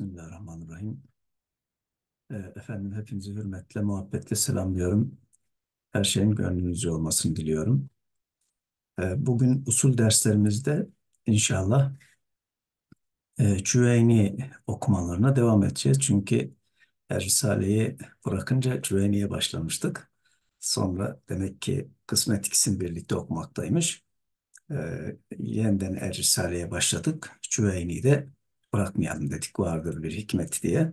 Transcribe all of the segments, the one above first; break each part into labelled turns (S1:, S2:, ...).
S1: Bismillahirrahmanirrahim. Ee, efendim hepinizi hürmetle, muhabbetle selamlıyorum. Her şeyin gönlünüzce olmasını diliyorum. Ee, bugün usul derslerimizde inşallah e, Cüveyni okumalarına devam edeceğiz. Çünkü Risale'yi bırakınca Cüveyni'ye başlamıştık. Sonra demek ki kısmet ikisini birlikte okumaktaymış. Ee, yeniden Er başladık. başladık. de bırakmayalım dedik vardır bir hikmet diye.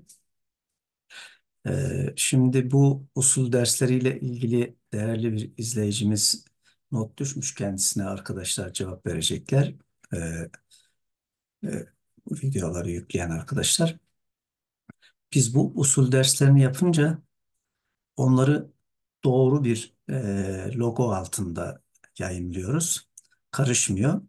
S1: Ee, şimdi bu usul dersleriyle ilgili değerli bir izleyicimiz not düşmüş kendisine arkadaşlar cevap verecekler. Ee, e, bu videoları yükleyen arkadaşlar. Biz bu usul derslerini yapınca onları doğru bir e, logo altında yayınlıyoruz. Karışmıyor.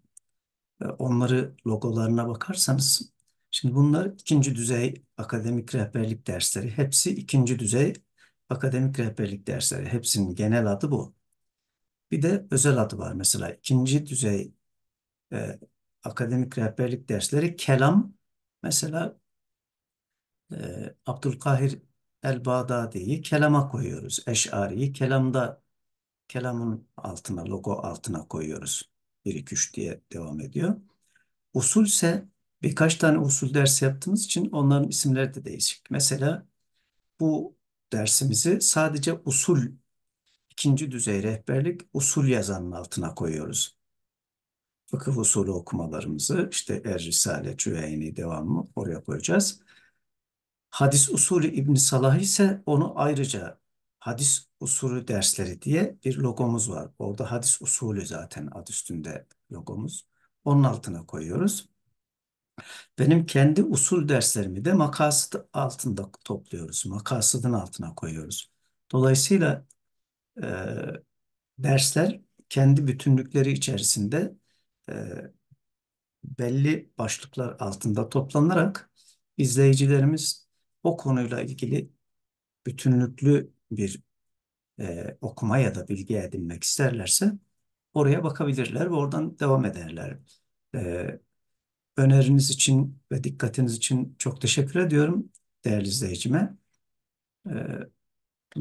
S1: onları logolarına bakarsanız Şimdi bunlar ikinci düzey akademik rehberlik dersleri. Hepsi ikinci düzey akademik rehberlik dersleri. Hepsinin genel adı bu. Bir de özel adı var mesela. ikinci düzey e, akademik rehberlik dersleri kelam mesela e, Abdülkahir El-Bağdadi'yi kelama koyuyoruz. Eş'ari'yi kelamda kelamın altına, logo altına koyuyoruz. 1, 2, 3 diye devam ediyor. Usul ise birkaç tane usul ders yaptığımız için onların isimleri de değişik. Mesela bu dersimizi sadece usul, ikinci düzey rehberlik usul yazanın altına koyuyoruz. Fıkıh usulü okumalarımızı işte Er Risale, Cüveyni devamı oraya koyacağız. Hadis usulü İbn Salah ise onu ayrıca hadis usulü dersleri diye bir logomuz var. Orada hadis usulü zaten ad üstünde logomuz. Onun altına koyuyoruz. Benim kendi usul derslerimi de makasit altında topluyoruz. Makasıdın altına koyuyoruz. Dolayısıyla e, dersler kendi bütünlükleri içerisinde e, belli başlıklar altında toplanarak izleyicilerimiz o konuyla ilgili bütünlüklü bir e, okuma ya da bilgi edinmek isterlerse oraya bakabilirler ve oradan devam ederler. E, öneriniz için ve dikkatiniz için çok teşekkür ediyorum değerli izleyicime. Ee,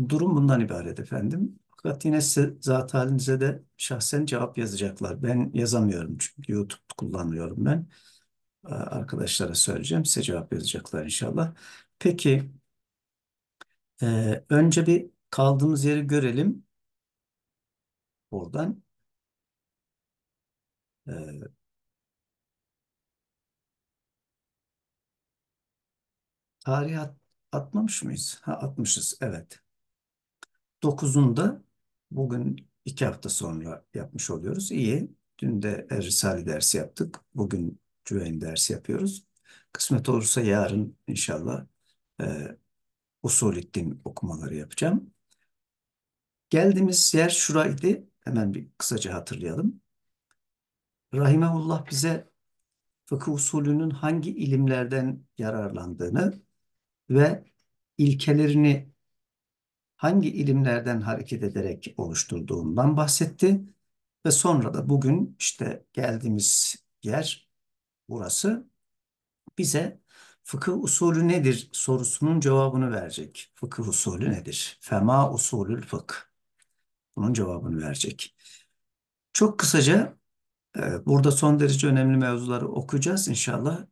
S1: durum bundan ibaret efendim. Fakat yine size, zat halinize de şahsen cevap yazacaklar. Ben yazamıyorum çünkü YouTube kullanıyorum ben. Ee, arkadaşlara söyleyeceğim. Size cevap yazacaklar inşallah. Peki e, önce bir kaldığımız yeri görelim. Oradan. Ee, Tarih at, atmamış mıyız? Ha atmışız evet. Dokuzunda bugün iki hafta sonra yapmış oluyoruz. İyi. Dün de e, Risale dersi yaptık. Bugün Cüveyn dersi yapıyoruz. Kısmet olursa yarın inşallah e, Usulüddin okumaları yapacağım. Geldiğimiz yer şuraydı. Hemen bir kısaca hatırlayalım. Rahimehullah bize fıkıh usulünün hangi ilimlerden yararlandığını ve ilkelerini hangi ilimlerden hareket ederek oluşturduğundan bahsetti. Ve sonra da bugün işte geldiğimiz yer burası bize fıkıh usulü nedir sorusunun cevabını verecek. Fıkıh usulü nedir? Fema usulül fık Bunun cevabını verecek. Çok kısaca e, burada son derece önemli mevzuları okuyacağız inşallah.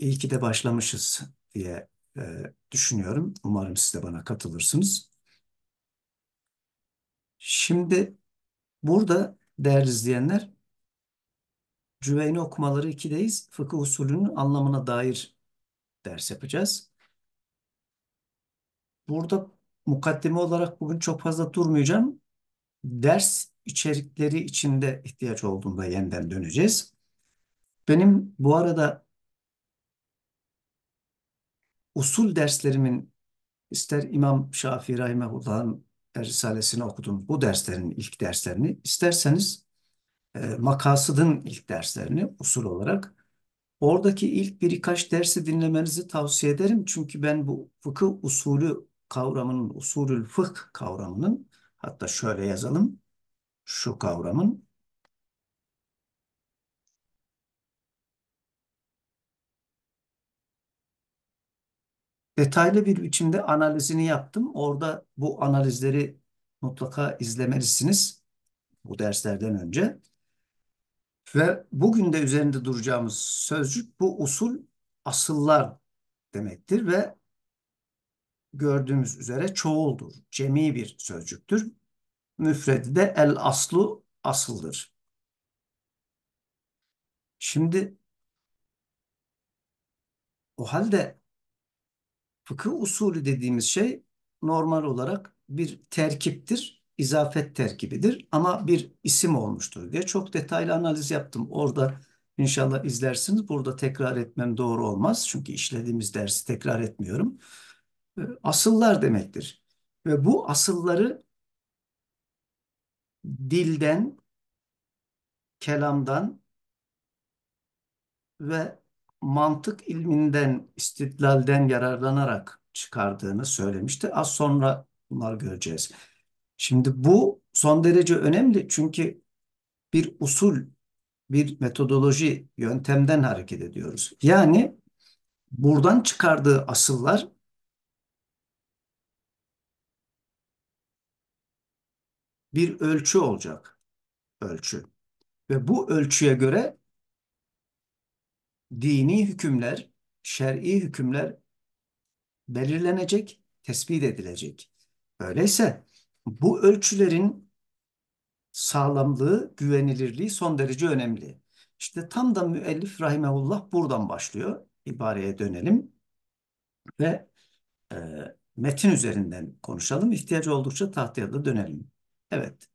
S1: E, ki de başlamışız diye e, düşünüyorum. Umarım siz de bana katılırsınız. Şimdi burada değerli izleyenler Cüveyni okumaları 2'deyiz. Fıkıh usulünün anlamına dair ders yapacağız. Burada mukaddeme olarak bugün çok fazla durmayacağım. Ders içerikleri içinde ihtiyaç olduğunda yeniden döneceğiz. Benim bu arada usul derslerimin ister İmam Şafii Rahimehullah'ın Risalesini okudum. Bu derslerin ilk derslerini isterseniz e, makasıdın ilk derslerini usul olarak oradaki ilk birkaç dersi dinlemenizi tavsiye ederim. Çünkü ben bu fıkı usulü kavramının, usulül fıkh kavramının hatta şöyle yazalım şu kavramın detaylı bir biçimde analizini yaptım. Orada bu analizleri mutlaka izlemelisiniz bu derslerden önce. Ve bugün de üzerinde duracağımız sözcük bu usul asıllar demektir ve gördüğümüz üzere çoğuldur. Cemi bir sözcüktür. Müfredi de el aslu asıldır. Şimdi o halde Fıkıh usulü dediğimiz şey normal olarak bir terkiptir, izafet terkibidir ama bir isim olmuştur diye çok detaylı analiz yaptım. Orada inşallah izlersiniz. Burada tekrar etmem doğru olmaz çünkü işlediğimiz dersi tekrar etmiyorum. Ee, asıllar demektir. Ve bu asılları dilden, kelamdan ve mantık ilminden, istidlalden yararlanarak çıkardığını söylemişti. Az sonra bunlar göreceğiz. Şimdi bu son derece önemli çünkü bir usul, bir metodoloji, yöntemden hareket ediyoruz. Yani buradan çıkardığı asıllar bir ölçü olacak. Ölçü. Ve bu ölçüye göre dini hükümler, şer'i hükümler belirlenecek, tespit edilecek. Öyleyse bu ölçülerin sağlamlığı, güvenilirliği son derece önemli. İşte tam da müellif rahimehullah buradan başlıyor. İbareye dönelim ve e, metin üzerinden konuşalım. İhtiyacı oldukça tahtaya da dönelim. Evet.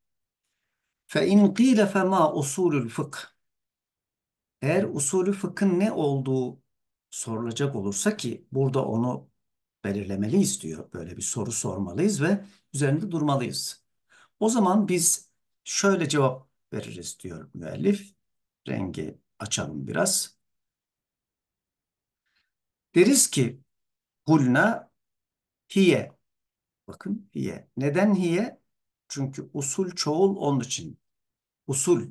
S1: فَاِنْ قِيلَ فَمَا اُصُولُ الْفِقْهِ eğer usulü fıkhın ne olduğu sorulacak olursa ki burada onu belirlemeliyiz diyor. Böyle bir soru sormalıyız ve üzerinde durmalıyız. O zaman biz şöyle cevap veririz diyor müellif. Rengi açalım biraz. Deriz ki kulna hiye. Bakın hiye. Neden hiye? Çünkü usul çoğul onun için. Usul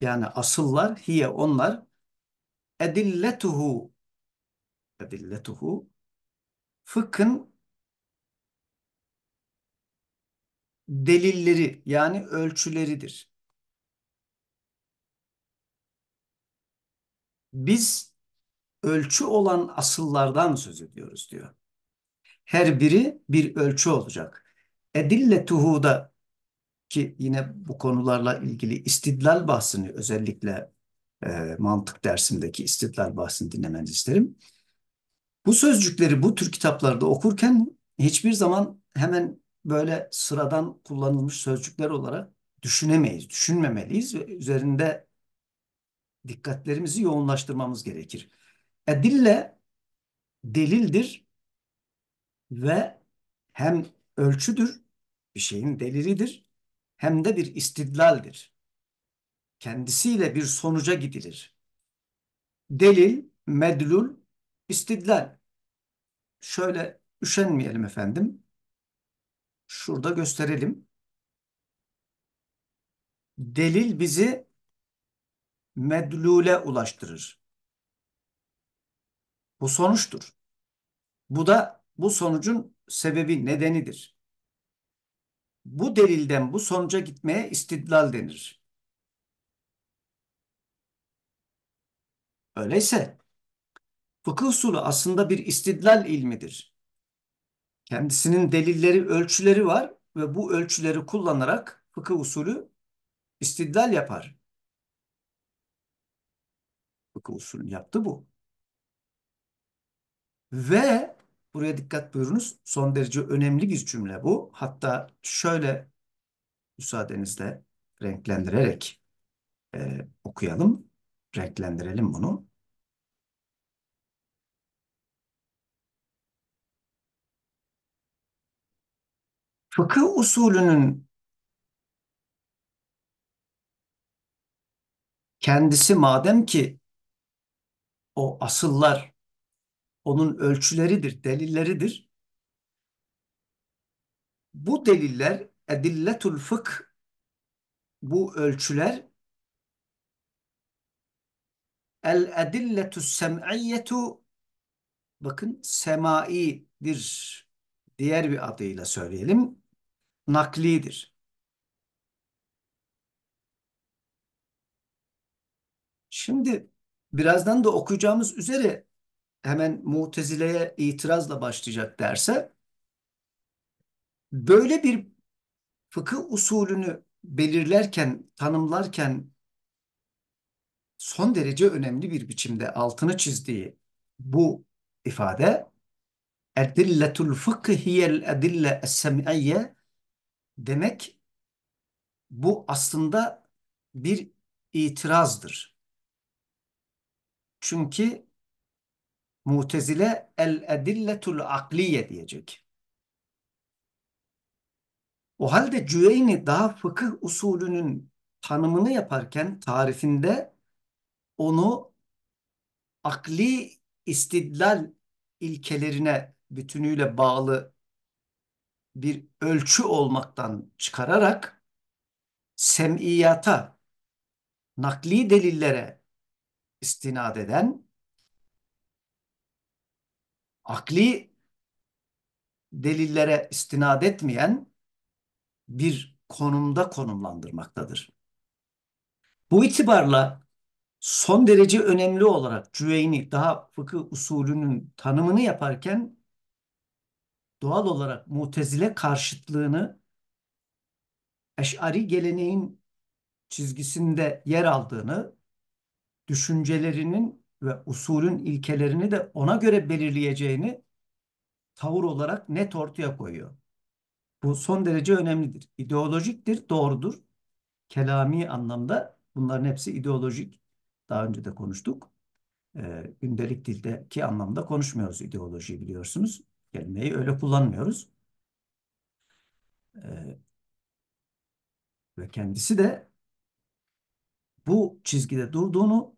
S1: yani asıllar hiye onlar edilletuhu edilletuhu fıkhın delilleri yani ölçüleridir. Biz ölçü olan asıllardan söz ediyoruz diyor. Her biri bir ölçü olacak. Edilletuhu da ki yine bu konularla ilgili istidlal bahsini özellikle e, mantık dersimdeki istidlal bahsini dinlemenizi isterim. Bu sözcükleri bu tür kitaplarda okurken hiçbir zaman hemen böyle sıradan kullanılmış sözcükler olarak düşünemeyiz, düşünmemeliyiz ve üzerinde dikkatlerimizi yoğunlaştırmamız gerekir. Edille delildir ve hem ölçüdür, bir şeyin delilidir hem de bir istidlaldir. Kendisiyle bir sonuca gidilir. Delil, medlul, istidlal. Şöyle üşenmeyelim efendim. Şurada gösterelim. Delil bizi medlule ulaştırır. Bu sonuçtur. Bu da bu sonucun sebebi nedenidir. Bu delilden bu sonuca gitmeye istidlal denir. Öyleyse fıkıh usulu aslında bir istidlal ilmidir. Kendisinin delilleri, ölçüleri var ve bu ölçüleri kullanarak fıkıh usulü istidlal yapar. Fıkıh usulü yaptı bu. Ve Buraya dikkat buyurunuz. Son derece önemli bir cümle bu. Hatta şöyle müsaadenizle renklendirerek e, okuyalım. Renklendirelim bunu. Fıkıh usulünün kendisi madem ki o asıllar onun ölçüleridir, delilleridir. Bu deliller edilletul fıkh bu ölçüler el edilletu sem'iyyetu bakın semaidir diğer bir adıyla söyleyelim naklidir. Şimdi birazdan da okuyacağımız üzere hemen Mutezile'ye itirazla başlayacak derse böyle bir fıkıh usulünü belirlerken, tanımlarken son derece önemli bir biçimde altını çizdiği bu ifade edilletul fıkhiyel edille es-sem'iyye demek bu aslında bir itirazdır. Çünkü Mutezile el edilletul akliye diyecek. O halde Cüveyni daha fıkıh usulünün tanımını yaparken tarifinde onu akli istidlal ilkelerine bütünüyle bağlı bir ölçü olmaktan çıkararak sem'iyata, nakli delillere istinad eden akli delillere istinad etmeyen bir konumda konumlandırmaktadır. Bu itibarla son derece önemli olarak Cüveyni daha fıkıh usulünün tanımını yaparken doğal olarak mutezile karşıtlığını eşari geleneğin çizgisinde yer aldığını, düşüncelerinin ve usulün ilkelerini de ona göre belirleyeceğini tavır olarak net ortaya koyuyor. Bu son derece önemlidir. İdeolojiktir, doğrudur. Kelami anlamda bunların hepsi ideolojik. Daha önce de konuştuk. Ee, gündelik dildeki anlamda konuşmuyoruz ideolojiyi biliyorsunuz. Kelimeyi öyle kullanmıyoruz. Ee, ve kendisi de bu çizgide durduğunu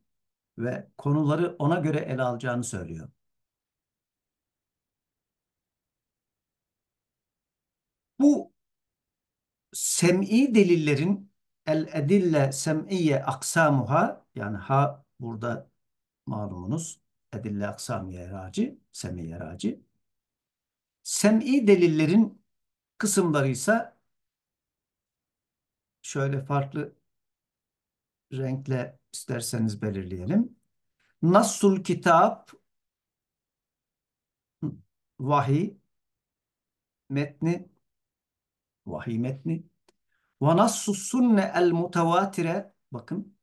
S1: ve konuları ona göre ele alacağını söylüyor. Bu sem'i delillerin el edille sem'iye aksamuha yani ha burada malumunuz edille aksamiye raci sem'iye raci sem'i delillerin kısımları ise şöyle farklı renkle isterseniz belirleyelim. Nassul kitap vahiy metni vahiy metni ve nassus sunne el mutevatire bakın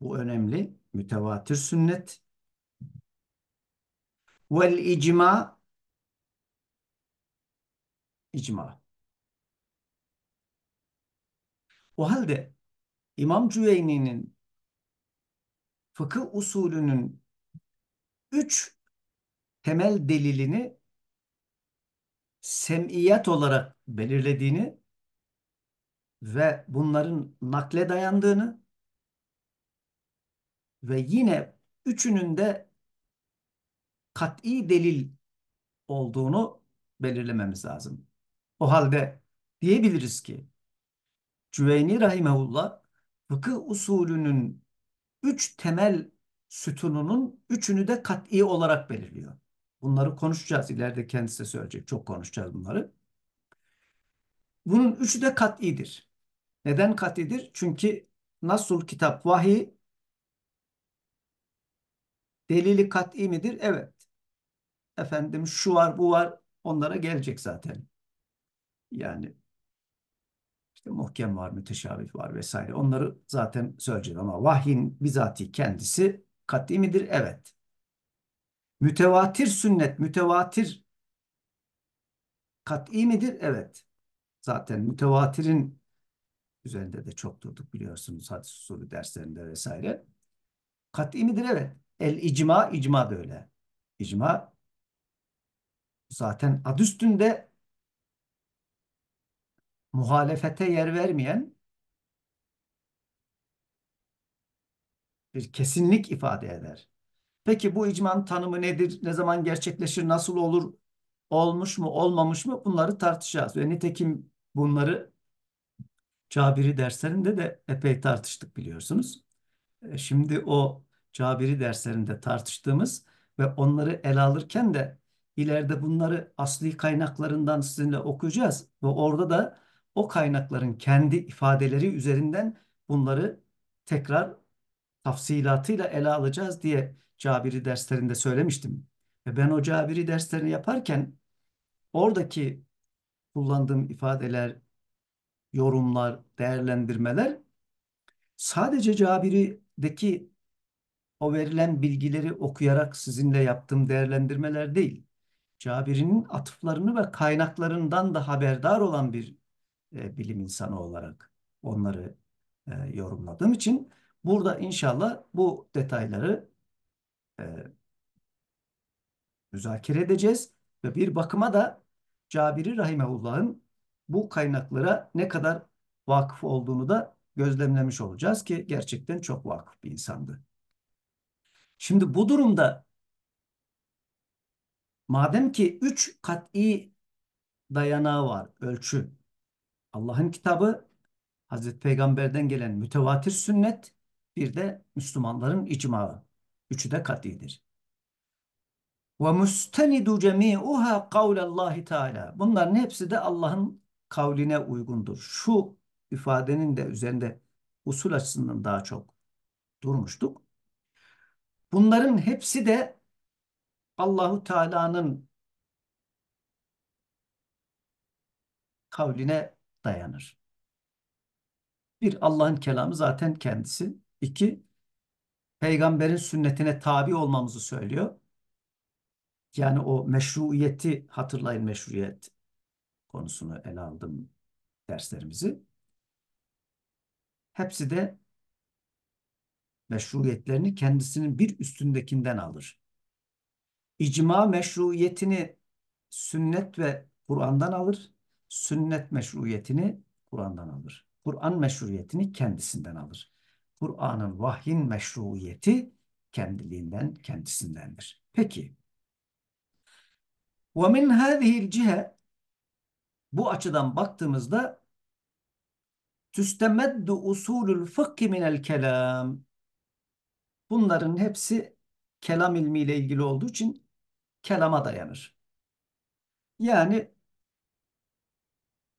S1: bu önemli mütevatir sünnet vel icma icma O halde İmam Cüveyni'nin fıkıh usulünün üç temel delilini semiyat olarak belirlediğini ve bunların nakle dayandığını ve yine üçünün de kat'i delil olduğunu belirlememiz lazım. O halde diyebiliriz ki Cüveyni Rahimehullah fıkıh usulünün üç temel sütununun üçünü de kat'i olarak belirliyor. Bunları konuşacağız. ileride kendisi söyleyecek. Çok konuşacağız bunları. Bunun üçü de kat'idir. Neden kat'idir? Çünkü nasıl kitap vahiy delili kat'i midir? Evet. Efendim şu var bu var onlara gelecek zaten. Yani işte muhkem var, müteşabih var vesaire. Onları zaten söyleyeceğim ama vahyin bizatihi kendisi kat'i midir? Evet. Mütevatir sünnet, mütevatir kat'i midir? Evet. Zaten mütevatirin üzerinde de çok durduk biliyorsunuz hadis usulü derslerinde vesaire. Kat'i midir? Evet. El icma, icma da öyle. İcma zaten ad üstünde muhalefete yer vermeyen bir kesinlik ifade eder. Peki bu icmanın tanımı nedir? Ne zaman gerçekleşir? Nasıl olur? Olmuş mu? Olmamış mı? Bunları tartışacağız. Ve nitekim bunları Cabiri derslerinde de epey tartıştık biliyorsunuz. E, şimdi o Cabiri derslerinde tartıştığımız ve onları ele alırken de ileride bunları asli kaynaklarından sizinle okuyacağız ve orada da o kaynakların kendi ifadeleri üzerinden bunları tekrar tafsilatıyla ele alacağız diye Cabiri derslerinde söylemiştim. Ve ben o Cabiri derslerini yaparken oradaki kullandığım ifadeler, yorumlar, değerlendirmeler sadece Cabiri'deki o verilen bilgileri okuyarak sizinle yaptığım değerlendirmeler değil. Cabir'in atıflarını ve kaynaklarından da haberdar olan bir e, bilim insanı olarak onları e, yorumladığım için burada inşallah bu detayları e, müzakere edeceğiz ve bir bakıma da Cabiri Rahimehullah'ın bu kaynaklara ne kadar vakıf olduğunu da gözlemlemiş olacağız ki gerçekten çok vakıf bir insandı. Şimdi bu durumda madem ki üç kat'i dayanağı var ölçü Allah'ın kitabı, Hazreti Peygamber'den gelen mütevatir sünnet, bir de Müslümanların icmağı. Üçü de katidir. Ve mustenidu cemi'uha kavlellahi teala. Bunların hepsi de Allah'ın kavline uygundur. Şu ifadenin de üzerinde usul açısından daha çok durmuştuk. Bunların hepsi de Allahu Teala'nın kavline dayanır. Bir Allah'ın kelamı zaten kendisi. İki, peygamberin sünnetine tabi olmamızı söylüyor. Yani o meşruiyeti hatırlayın meşruiyet konusunu ele aldım derslerimizi. Hepsi de meşruiyetlerini kendisinin bir üstündekinden alır. İcma meşruiyetini sünnet ve Kur'an'dan alır sünnet meşruiyetini Kur'an'dan alır. Kur'an meşruiyetini kendisinden alır. Kur'an'ın vahyin meşruiyeti kendiliğinden kendisindendir. Peki. وَمِنْ هَذِهِ الْجِهَ Bu açıdan baktığımızda تُسْتَمَدُّ usulül الْفَقِّ مِنَ الْكَلَامِ Bunların hepsi kelam ilmiyle ilgili olduğu için kelama dayanır. Yani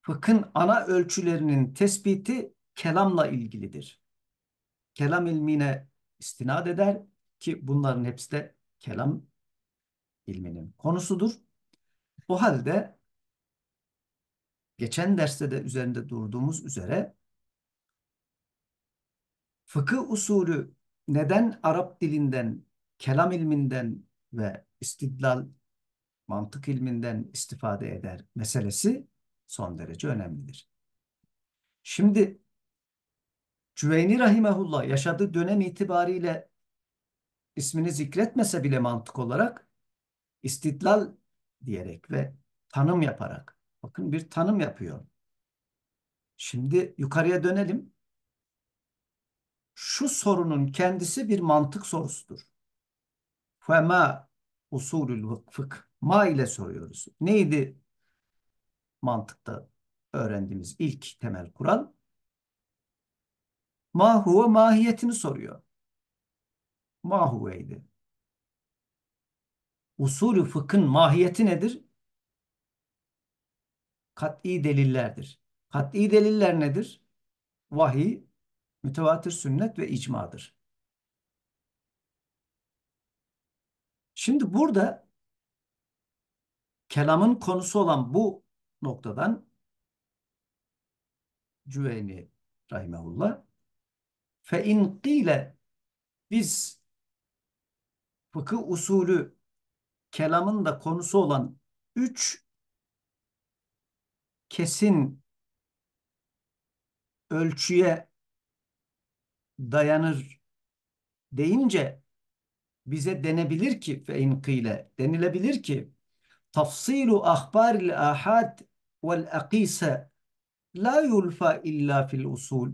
S1: fıkhın ana ölçülerinin tespiti kelamla ilgilidir. Kelam ilmine istinad eder ki bunların hepsi de kelam ilminin konusudur. O halde geçen derste de üzerinde durduğumuz üzere fıkı usulü neden Arap dilinden, kelam ilminden ve istidlal mantık ilminden istifade eder meselesi son derece önemlidir. Şimdi Cüveyni Rahimehullah yaşadığı dönem itibariyle ismini zikretmese bile mantık olarak istidlal diyerek ve tanım yaparak bakın bir tanım yapıyor. Şimdi yukarıya dönelim. Şu sorunun kendisi bir mantık sorusudur. Fema usulül fıkh ma ile soruyoruz. Neydi mantıkta öğrendiğimiz ilk temel kural. Mahuve mahiyetini soruyor. Mahuveydi. Usulü fıkhın mahiyeti nedir? Kat'i delillerdir. Kat'i deliller nedir? Vahiy, mütevatir sünnet ve icmadır. Şimdi burada kelamın konusu olan bu noktadan Cüveyni rahimehullah fe in qile biz fıkıh usulü kelamın da konusu olan üç kesin ölçüye dayanır deyince bize denebilir ki fe in qile denilebilir ki tafsilu ahbaril ahad vel akise la yulfa illa fil usul.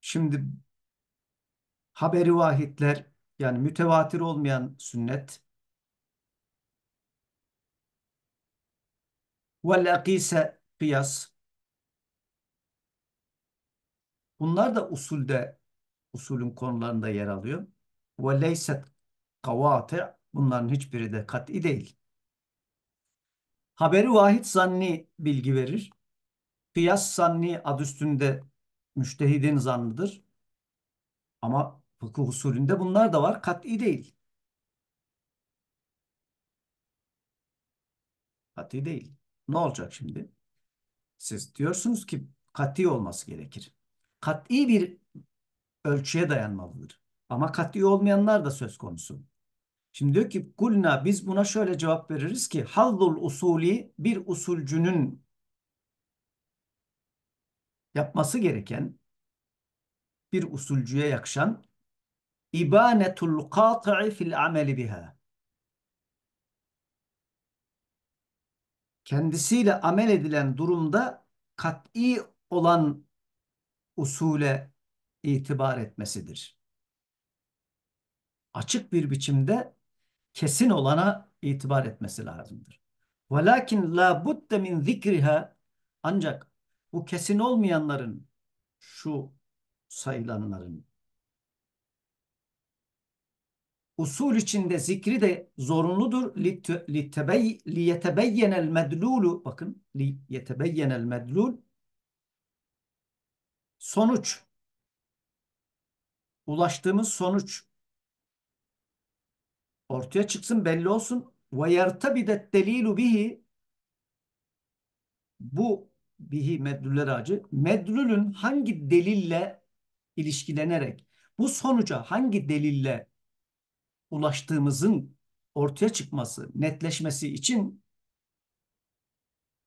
S1: Şimdi haberi vahitler yani mütevatir olmayan sünnet vel akise kıyas bunlar da usulde usulün konularında yer alıyor. Ve leyset kavati bunların hiçbiri de kat'i değil. Haberi vahid zanni bilgi verir. Kıyas zanni ad üstünde müştehidin zannıdır. Ama fıkıh usulünde bunlar da var. Kat'i değil. Kat'i değil. Ne olacak şimdi? Siz diyorsunuz ki kat'i olması gerekir. Kat'i bir ölçüye dayanmalıdır. Ama kat'i olmayanlar da söz konusu. Şimdi diyor ki kulna biz buna şöyle cevap veririz ki hallul usuli bir usulcünün yapması gereken bir usulcüye yakışan ibanetul kat'i fil ameli biha. Kendisiyle amel edilen durumda kat'i olan usule itibar etmesidir. Açık bir biçimde kesin olana itibar etmesi lazımdır. Velakin la budde min zikriha ancak bu kesin olmayanların şu sayılanların usul içinde zikri de zorunludur. Li li Liyetebeyyenel medlulu bakın li liyetebeyyenel medlul sonuç ulaştığımız sonuç ortaya çıksın belli olsun. Ve de delilu bihi bu bihi medlüller acı. Medlülün hangi delille ilişkilenerek bu sonuca hangi delille ulaştığımızın ortaya çıkması, netleşmesi için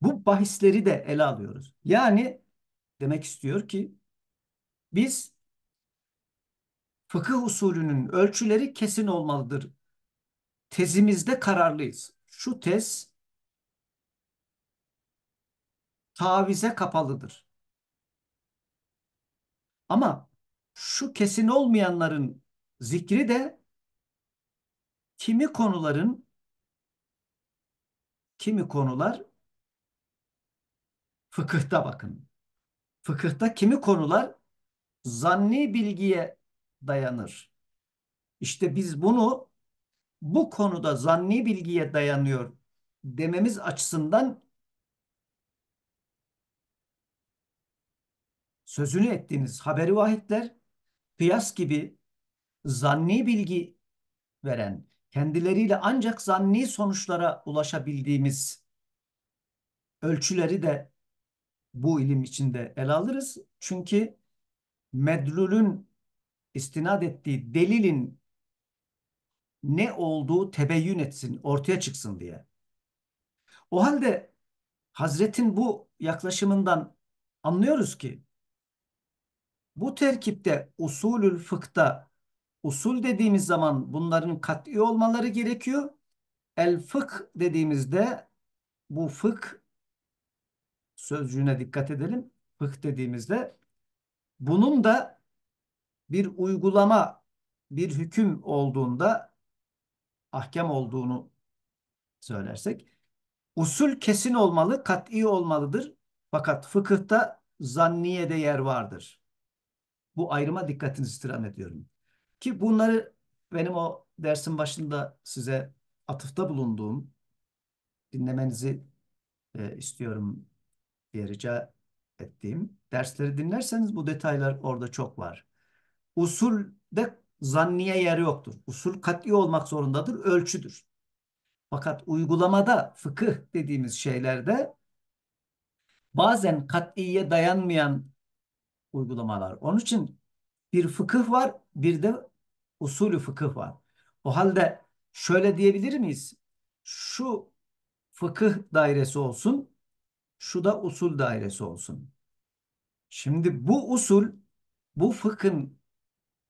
S1: bu bahisleri de ele alıyoruz. Yani demek istiyor ki biz fıkıh usulünün ölçüleri kesin olmalıdır tezimizde kararlıyız. Şu tez tavize kapalıdır. Ama şu kesin olmayanların zikri de kimi konuların kimi konular fıkıhta bakın. Fıkıhta kimi konular zanni bilgiye dayanır. İşte biz bunu bu konuda zanni bilgiye dayanıyor dememiz açısından sözünü ettiğimiz haberi vahitler kıyas gibi zanni bilgi veren, kendileriyle ancak zanni sonuçlara ulaşabildiğimiz ölçüleri de bu ilim içinde ele alırız. Çünkü medlulün istinad ettiği delilin ne olduğu tebeyyün etsin, ortaya çıksın diye. O halde Hazret'in bu yaklaşımından anlıyoruz ki bu terkipte usulül fıkta usul dediğimiz zaman bunların kat'i olmaları gerekiyor. El fık dediğimizde bu fık sözcüğüne dikkat edelim. Fık dediğimizde bunun da bir uygulama, bir hüküm olduğunda ahkam olduğunu söylersek usul kesin olmalı, kat'i olmalıdır. Fakat fıkıhta zanniyede yer vardır. Bu ayrıma dikkatinizi istirham ediyorum. Ki bunları benim o dersin başında size atıfta bulunduğum dinlemenizi e, istiyorum diye rica ettiğim dersleri dinlerseniz bu detaylar orada çok var. Usulde zanniye yeri yoktur. Usul kat'i olmak zorundadır, ölçüdür. Fakat uygulamada fıkıh dediğimiz şeylerde bazen kat'iye dayanmayan uygulamalar. Onun için bir fıkıh var, bir de usulü fıkıh var. O halde şöyle diyebilir miyiz? Şu fıkıh dairesi olsun, şu da usul dairesi olsun. Şimdi bu usul, bu fıkhın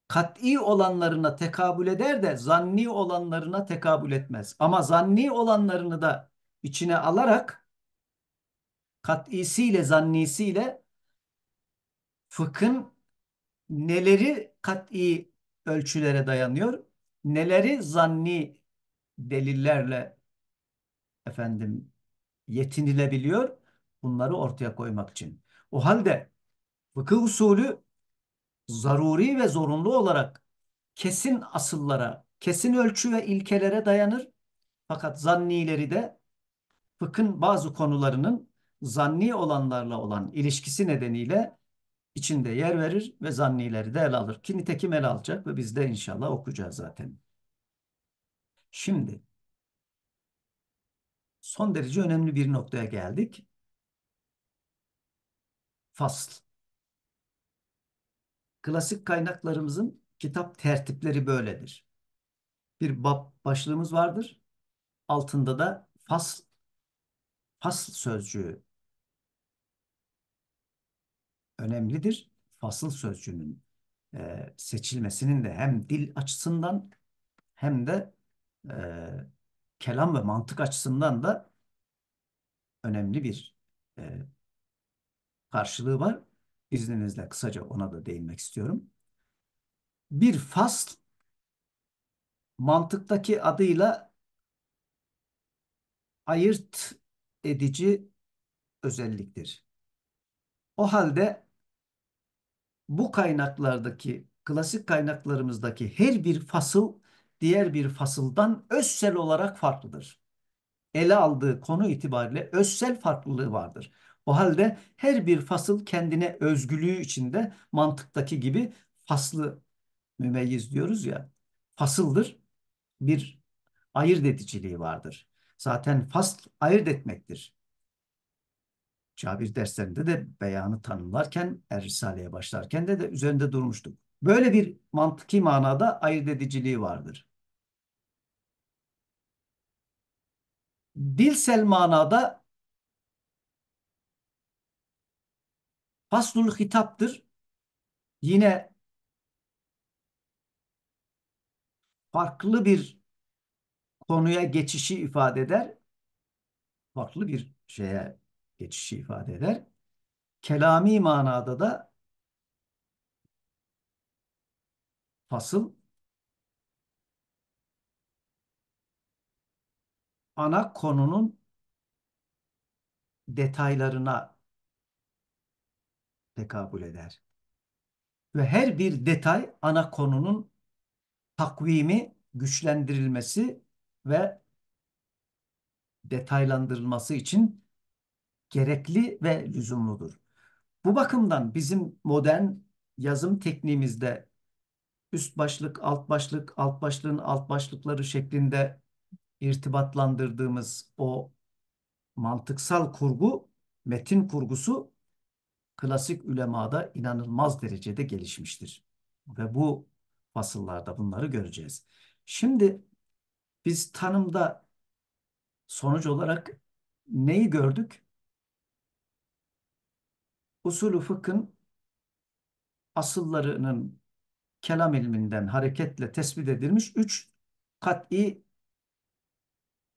S1: kat'i olanlarına tekabül eder de zanni olanlarına tekabül etmez. Ama zanni olanlarını da içine alarak kat'isiyle zannisiyle fıkhın neleri kat'i ölçülere dayanıyor, neleri zanni delillerle efendim yetinilebiliyor bunları ortaya koymak için. O halde fıkıh usulü zaruri ve zorunlu olarak kesin asıllara, kesin ölçü ve ilkelere dayanır. Fakat zannileri de fıkhın bazı konularının zanni olanlarla olan ilişkisi nedeniyle içinde yer verir ve zannileri de ele alır. Ki nitekim ele alacak ve biz de inşallah okuyacağız zaten. Şimdi son derece önemli bir noktaya geldik. Fasl. Klasik kaynaklarımızın kitap tertipleri böyledir. Bir bab başlığımız vardır. Altında da fas fasl sözcüğü önemlidir. Fasıl sözcüğünün e, seçilmesinin de hem dil açısından hem de e, kelam ve mantık açısından da önemli bir e, karşılığı var. İzninizle kısaca ona da değinmek istiyorum. Bir fasl mantıktaki adıyla ayırt edici özelliktir. O halde bu kaynaklardaki klasik kaynaklarımızdaki her bir fasıl diğer bir fasıldan özsel olarak farklıdır. Ele aldığı konu itibariyle özsel farklılığı vardır. O halde her bir fasıl kendine özgülüğü içinde mantıktaki gibi faslı mümeyyiz diyoruz ya. Fasıldır. Bir ayırt ediciliği vardır. Zaten fasl ayırt etmektir. Cabir derslerinde de beyanı tanımlarken, Er Risale'ye başlarken de, de üzerinde durmuştuk. Böyle bir mantıki manada ayırt ediciliği vardır. Dilsel manada faslul hitaptır. Yine farklı bir konuya geçişi ifade eder. Farklı bir şeye geçişi ifade eder. Kelami manada da fasıl ana konunun detaylarına tekabül eder. Ve her bir detay ana konunun takvimi güçlendirilmesi ve detaylandırılması için gerekli ve lüzumludur. Bu bakımdan bizim modern yazım tekniğimizde üst başlık, alt başlık, alt başlığın alt başlıkları şeklinde irtibatlandırdığımız o mantıksal kurgu, metin kurgusu klasik ülemada inanılmaz derecede gelişmiştir. Ve bu fasıllarda bunları göreceğiz. Şimdi biz tanımda sonuç olarak neyi gördük? Usulü fıkhın asıllarının kelam ilminden hareketle tespit edilmiş üç kat'i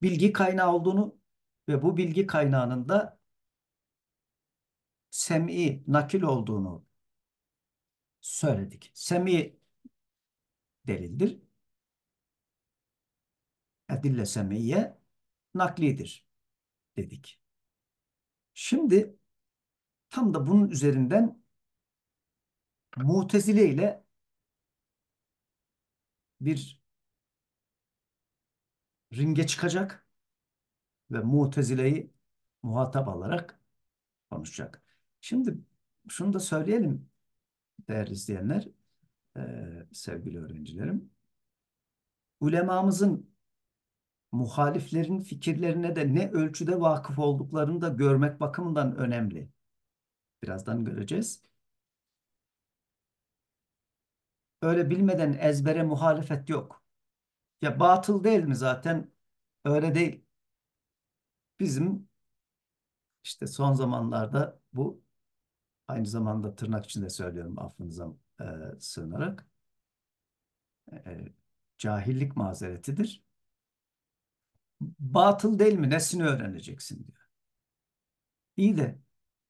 S1: bilgi kaynağı olduğunu ve bu bilgi kaynağının da sem'i nakil olduğunu söyledik. Sem'i delildir. Edille sem'iye naklidir dedik. Şimdi tam da bunun üzerinden Mutezile ile bir ringe çıkacak ve Mutezile'yi muhatap alarak konuşacak. Şimdi şunu da söyleyelim değerli izleyenler, e, sevgili öğrencilerim. Ulemamızın muhaliflerin fikirlerine de ne ölçüde vakıf olduklarını da görmek bakımından önemli. Birazdan göreceğiz. Öyle bilmeden ezbere muhalefet yok. Ya batıl değil mi zaten? Öyle değil. Bizim işte son zamanlarda bu Aynı zamanda tırnak içinde söylüyorum affınıza e, sığınarak. E, e, cahillik mazeretidir. Batıl değil mi? Nesini öğreneceksin diyor. İyi de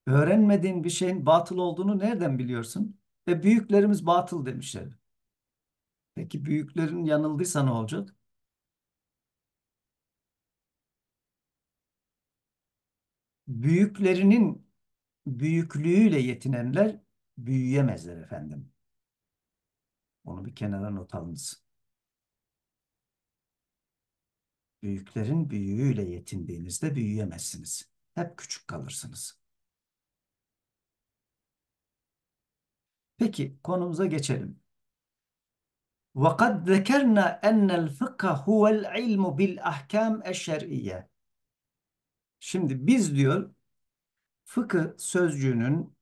S1: öğrenmediğin bir şeyin batıl olduğunu nereden biliyorsun? Ve büyüklerimiz batıl demişler. Peki büyüklerin yanıldıysa ne olacak? Büyüklerinin büyüklüğüyle yetinenler büyüyemezler efendim. Onu bir kenara not alınız. Büyüklerin büyüğüyle yetindiğinizde büyüyemezsiniz. Hep küçük kalırsınız. Peki konumuza geçelim. وَقَدْ ذَكَرْنَا اَنَّ الْفِقْهَ هُوَ الْعِلْمُ بِالْاَحْكَامِ الشَّرْئِيَّ Şimdi biz diyor Fıkı sözcüğünün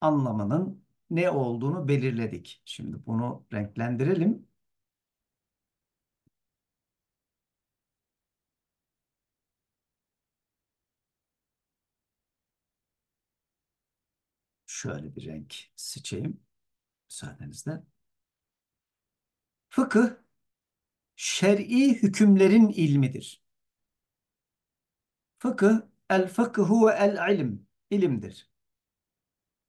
S1: anlamının ne olduğunu belirledik. Şimdi bunu renklendirelim. Şöyle bir renk seçeyim müsaadenizle. Fıkıh şer'i hükümlerin ilmidir. Fıkıh el fıkhu ve el ilm ilimdir.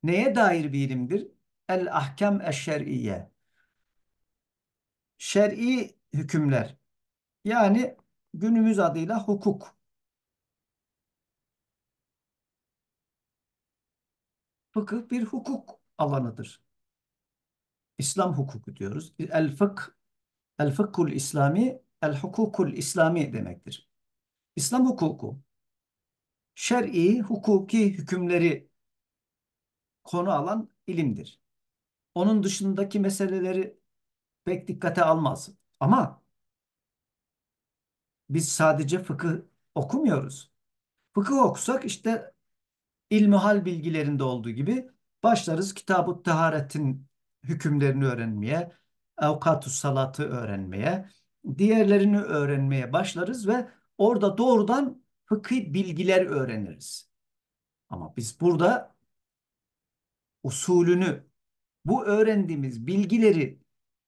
S1: Neye dair bir ilimdir? El ahkam eşşer'iyye. Şer'i hükümler. Yani günümüz adıyla hukuk. Fıkıh bir hukuk alanıdır. İslam hukuku diyoruz. El fıkh, el fıkhul İslami, el hukukul İslami demektir. İslam hukuku şer'i, hukuki hükümleri konu alan ilimdir. Onun dışındaki meseleleri pek dikkate almaz. Ama biz sadece fıkıh okumuyoruz. Fıkıh okusak işte ilmihal bilgilerinde olduğu gibi başlarız kitab-ı taharetin hükümlerini öğrenmeye, avkatü salatı öğrenmeye, diğerlerini öğrenmeye başlarız ve orada doğrudan fıkhi bilgiler öğreniriz. Ama biz burada usulünü, bu öğrendiğimiz bilgileri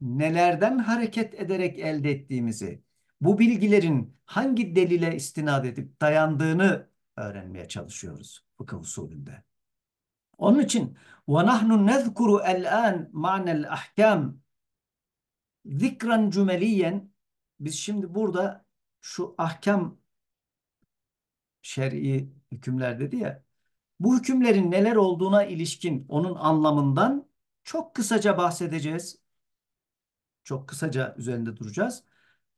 S1: nelerden hareket ederek elde ettiğimizi, bu bilgilerin hangi delile istinad edip dayandığını öğrenmeye çalışıyoruz fıkıh usulünde. Onun için وَنَحْنُ نَذْكُرُ الْآنْ مَعْنَ الْأَحْكَامِ zikran cümeliyen biz şimdi burada şu ahkam şer'i hükümler dedi ya. Bu hükümlerin neler olduğuna ilişkin onun anlamından çok kısaca bahsedeceğiz. Çok kısaca üzerinde duracağız.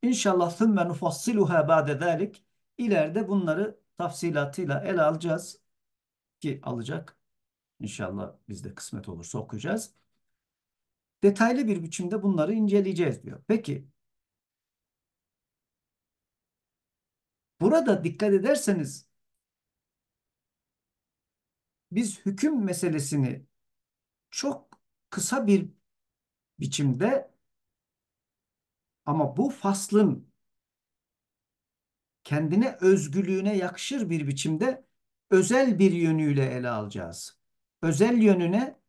S1: İnşallah thumma nufassiluha ba'de zalik ileride bunları tafsilatıyla ele alacağız ki alacak. İnşallah bizde kısmet olursa okuyacağız. Detaylı bir biçimde bunları inceleyeceğiz diyor. Peki Burada dikkat ederseniz biz hüküm meselesini çok kısa bir biçimde ama bu faslın kendine özgülüğüne yakışır bir biçimde özel bir yönüyle ele alacağız. Özel yönüne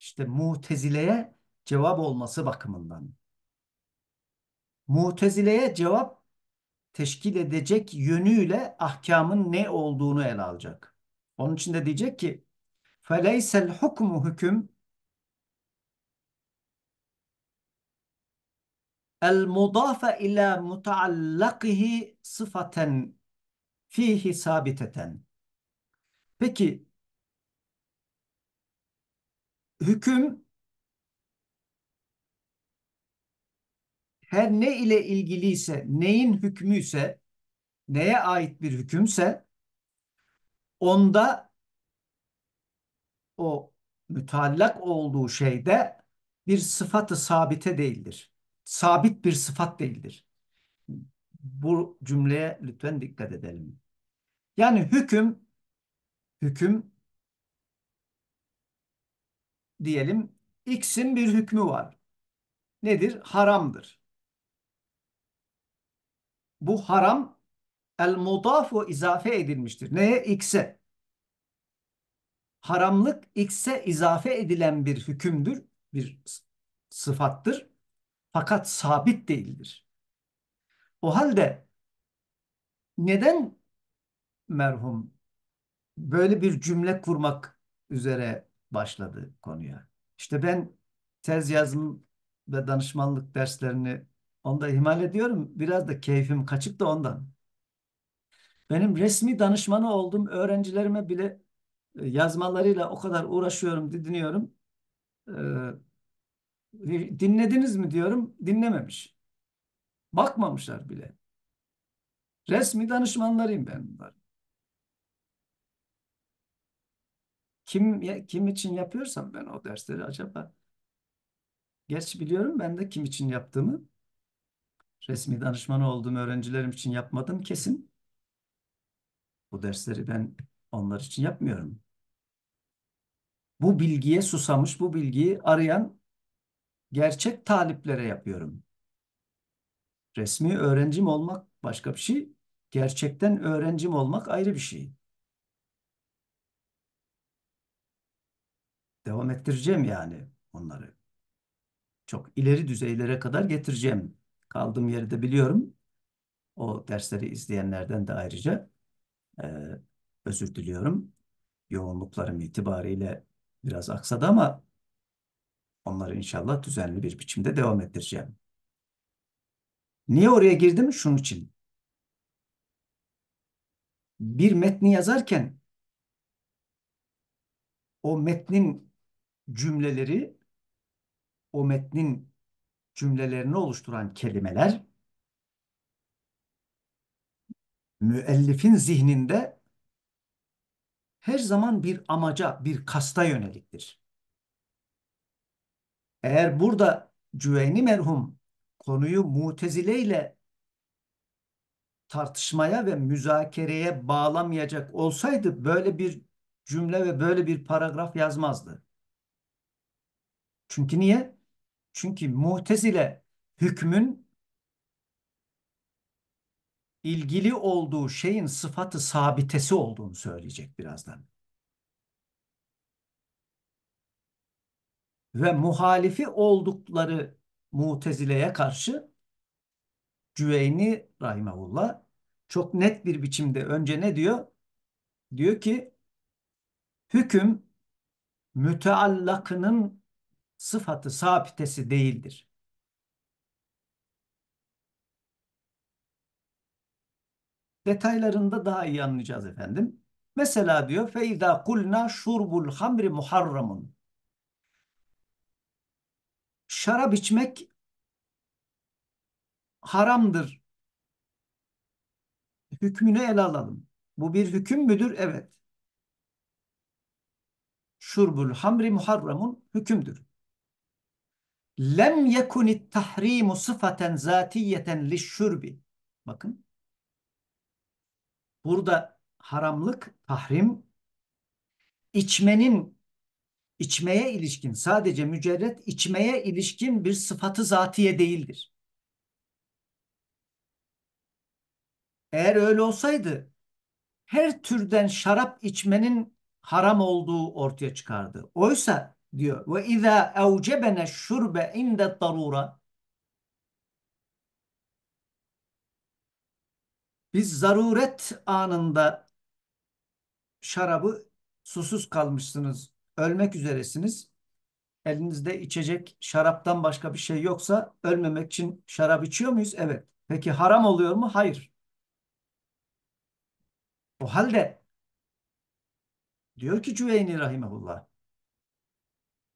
S1: işte mutezileye cevap olması bakımından. Mutezileye cevap teşkil edecek yönüyle ahkamın ne olduğunu ele alacak. Onun için de diyecek ki فَلَيْسَ hukmu hüküm el-mudafe ila mutaallakihi sıfaten fihi sabiteten. Peki hüküm her ne ile ilgiliyse, neyin hükmüyse, neye ait bir hükümse onda o mütallak olduğu şeyde bir sıfatı sabite değildir. Sabit bir sıfat değildir. Bu cümleye lütfen dikkat edelim. Yani hüküm hüküm diyelim X'in bir hükmü var. Nedir? Haramdır bu haram el mudafu izafe edilmiştir. Neye? X'e. Haramlık X'e izafe edilen bir hükümdür, bir sıfattır. Fakat sabit değildir. O halde neden merhum böyle bir cümle kurmak üzere başladı konuya? İşte ben tez yazım ve danışmanlık derslerini Onda ihmal ediyorum. Biraz da keyfim kaçık da ondan. Benim resmi danışmanı olduğum öğrencilerime bile e, yazmalarıyla o kadar uğraşıyorum, didiniyorum. Ee, dinlediniz mi diyorum, dinlememiş. Bakmamışlar bile. Resmi danışmanlarıyım ben bunlar. Kim kim için yapıyorsam ben o dersleri acaba. Gerçi biliyorum ben de kim için yaptığımı resmi danışmanı olduğum öğrencilerim için yapmadım kesin. Bu dersleri ben onlar için yapmıyorum. Bu bilgiye susamış, bu bilgiyi arayan gerçek taliplere yapıyorum. Resmi öğrencim olmak başka bir şey, gerçekten öğrencim olmak ayrı bir şey. Devam ettireceğim yani onları. Çok ileri düzeylere kadar getireceğim kaldığım yeri de biliyorum. O dersleri izleyenlerden de ayrıca e, özür diliyorum. Yoğunluklarım itibariyle biraz aksadı ama onları inşallah düzenli bir biçimde devam ettireceğim. Niye oraya girdim? Şunun için. Bir metni yazarken o metnin cümleleri, o metnin cümlelerini oluşturan kelimeler müellifin zihninde her zaman bir amaca, bir kasta yöneliktir. Eğer burada Cüveyni merhum konuyu mutezile ile tartışmaya ve müzakereye bağlamayacak olsaydı böyle bir cümle ve böyle bir paragraf yazmazdı. Çünkü niye? Çünkü muhtezile hükmün ilgili olduğu şeyin sıfatı sabitesi olduğunu söyleyecek birazdan. Ve muhalifi oldukları mutezileye karşı Cüveyni Rahimahullah çok net bir biçimde önce ne diyor? Diyor ki hüküm müteallakının sıfatı sabitesi değildir. Detaylarında daha iyi anlayacağız efendim. Mesela diyor feyda kulna şurbul hamri muharramun. Şarap içmek haramdır. Hükmünü ele alalım. Bu bir hüküm müdür? Evet. Şurbul hamri muharramun hükümdür lem yekunit tahrimu sıfaten zatiyeten lişşurbi. Bakın. Burada haramlık, tahrim içmenin içmeye ilişkin sadece mücerret içmeye ilişkin bir sıfatı zatiye değildir. Eğer öyle olsaydı her türden şarap içmenin haram olduğu ortaya çıkardı. Oysa diyor. Ve izâ evcebene şurbe inde darura. Biz zaruret anında şarabı susuz kalmışsınız, ölmek üzeresiniz. Elinizde içecek şaraptan başka bir şey yoksa ölmemek için şarap içiyor muyuz? Evet. Peki haram oluyor mu? Hayır. O halde diyor ki Cüveyni Rahimehullah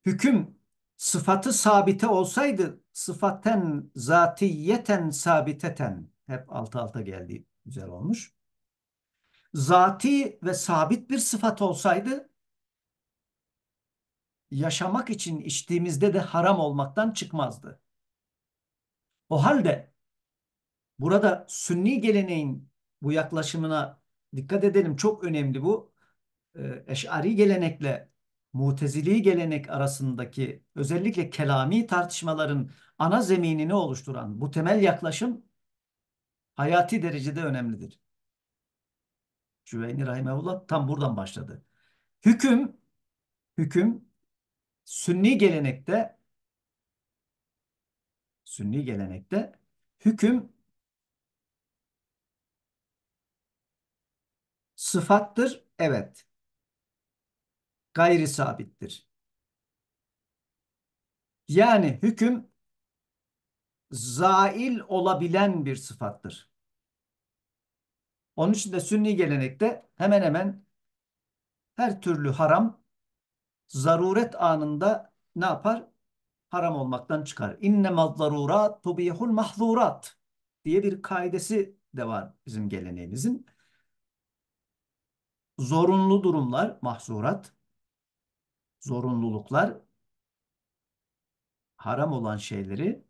S1: hüküm sıfatı sabite olsaydı sıfaten zatiyeten sabiteten hep alt alta geldi güzel olmuş. Zati ve sabit bir sıfat olsaydı yaşamak için içtiğimizde de haram olmaktan çıkmazdı. O halde burada sünni geleneğin bu yaklaşımına dikkat edelim. Çok önemli bu. Eş'ari gelenekle Mutezili gelenek arasındaki özellikle kelami tartışmaların ana zeminini oluşturan bu temel yaklaşım hayati derecede önemlidir. Cüveyni Rahimehullah tam buradan başladı. Hüküm, hüküm sünni gelenekte sünni gelenekte hüküm sıfattır, evet gayri sabittir. Yani hüküm zail olabilen bir sıfattır. Onun için de sünni gelenekte hemen hemen her türlü haram zaruret anında ne yapar? Haram olmaktan çıkar. İnne zarurat tubihul mahzurat diye bir kaidesi de var bizim geleneğimizin. Zorunlu durumlar mahzurat, zorunluluklar haram olan şeyleri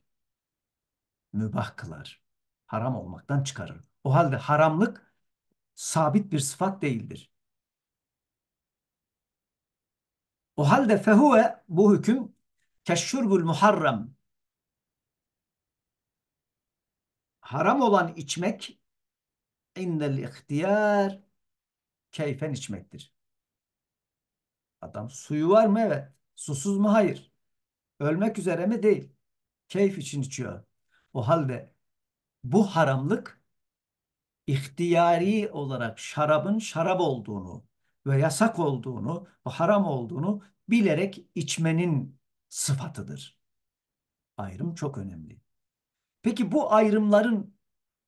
S1: mübah kılar. Haram olmaktan çıkarır. O halde haramlık sabit bir sıfat değildir. O halde fehuve bu hüküm keşşurbul muharram haram olan içmek indel ihtiyar keyfen içmektir. Adam suyu var mı? Evet. Susuz mu? Hayır. Ölmek üzere mi? Değil. Keyif için içiyor. O halde bu haramlık ihtiyari olarak şarabın şarap olduğunu ve yasak olduğunu ve haram olduğunu bilerek içmenin sıfatıdır. Ayrım çok önemli. Peki bu ayrımların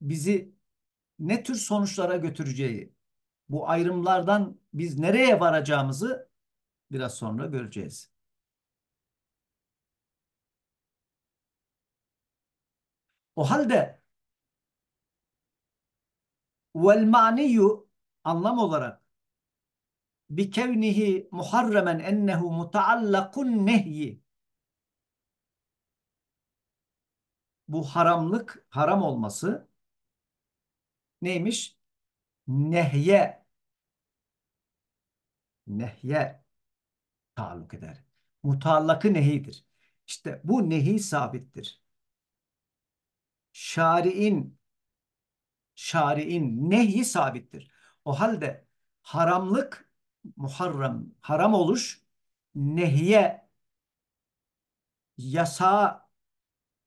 S1: bizi ne tür sonuçlara götüreceği, bu ayrımlardan biz nereye varacağımızı biraz sonra göreceğiz. O halde vel maniyu anlam olarak bi kevnihi muharremen ennehu mutaallakun nehyi bu haramlık haram olması neymiş? Nehye nehye taalluk eder. Mutallakı nehidir. İşte bu nehi sabittir. Şari'in şari'in nehi sabittir. O halde haramlık muharram, haram oluş nehiye yasa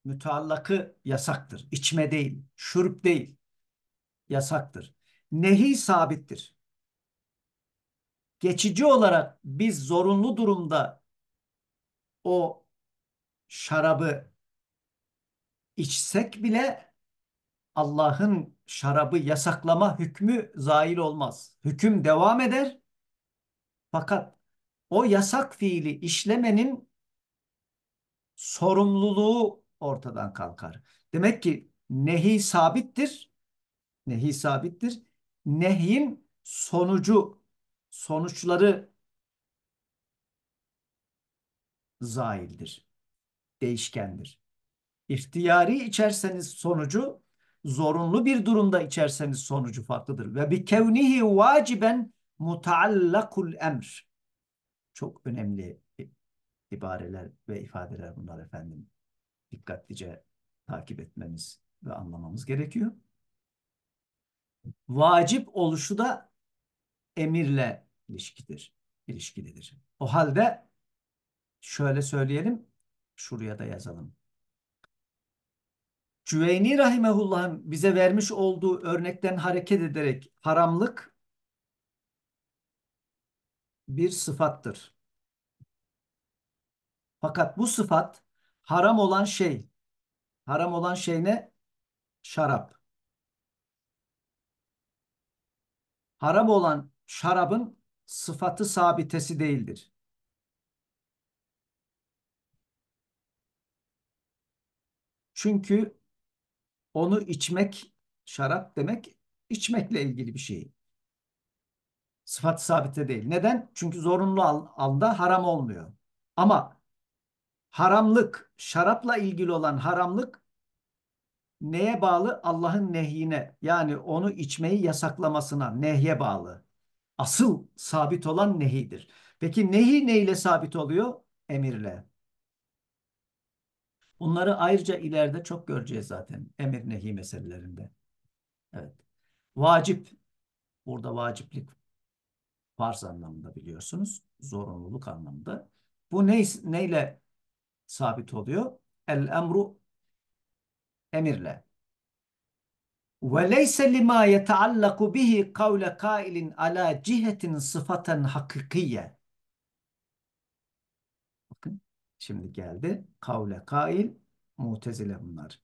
S1: mütallakı yasaktır. İçme değil, şurup değil. Yasaktır. Nehi sabittir geçici olarak biz zorunlu durumda o şarabı içsek bile Allah'ın şarabı yasaklama hükmü zail olmaz. Hüküm devam eder. Fakat o yasak fiili işlemenin sorumluluğu ortadan kalkar. Demek ki nehi sabittir. Nehi sabittir. Nehyin sonucu sonuçları zaildir, değişkendir. İhtiyari içerseniz sonucu, zorunlu bir durumda içerseniz sonucu farklıdır. Ve bi kevnihi vaciben mutaallakul emr. Çok önemli ibareler ve ifadeler bunlar efendim. Dikkatlice takip etmemiz ve anlamamız gerekiyor. Vacip oluşu da emirle ilişkidir, ilişkilidir. O halde şöyle söyleyelim, şuraya da yazalım. Cüveyni Rahimehullah'ın bize vermiş olduğu örnekten hareket ederek haramlık bir sıfattır. Fakat bu sıfat haram olan şey. Haram olan şey ne? Şarap. Haram olan şarabın sıfatı sabitesi değildir. Çünkü onu içmek, şarap demek içmekle ilgili bir şey. Sıfat sabite değil. Neden? Çünkü zorunlu alda haram olmuyor. Ama haramlık, şarapla ilgili olan haramlık neye bağlı? Allah'ın nehyine yani onu içmeyi yasaklamasına, nehye bağlı asıl sabit olan nehidir. Peki nehi neyle sabit oluyor? Emirle. Bunları ayrıca ileride çok göreceğiz zaten emir nehi meselelerinde. Evet. Vacip. Burada vaciplik farz anlamında biliyorsunuz. Zorunluluk anlamında. Bu ne, neyle sabit oluyor? El emru emirle. Ve leyse lima yeteallaku bihi kavle kailin ala cihetin sıfaten hakikiye. Bakın şimdi geldi. Kavle kail mutezile bunlar.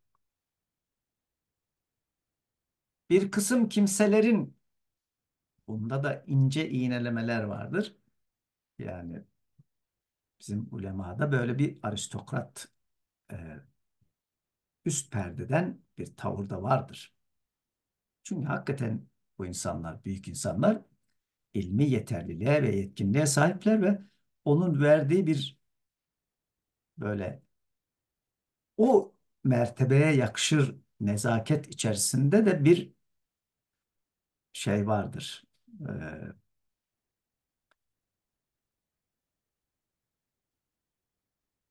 S1: Bir kısım kimselerin bunda da ince iğnelemeler vardır. Yani bizim ulemada böyle bir aristokrat e, üst perdeden bir tavır vardır. Çünkü hakikaten bu insanlar, büyük insanlar ilmi yeterliliğe ve yetkinliğe sahipler ve onun verdiği bir böyle o mertebeye yakışır nezaket içerisinde de bir şey vardır. Ee,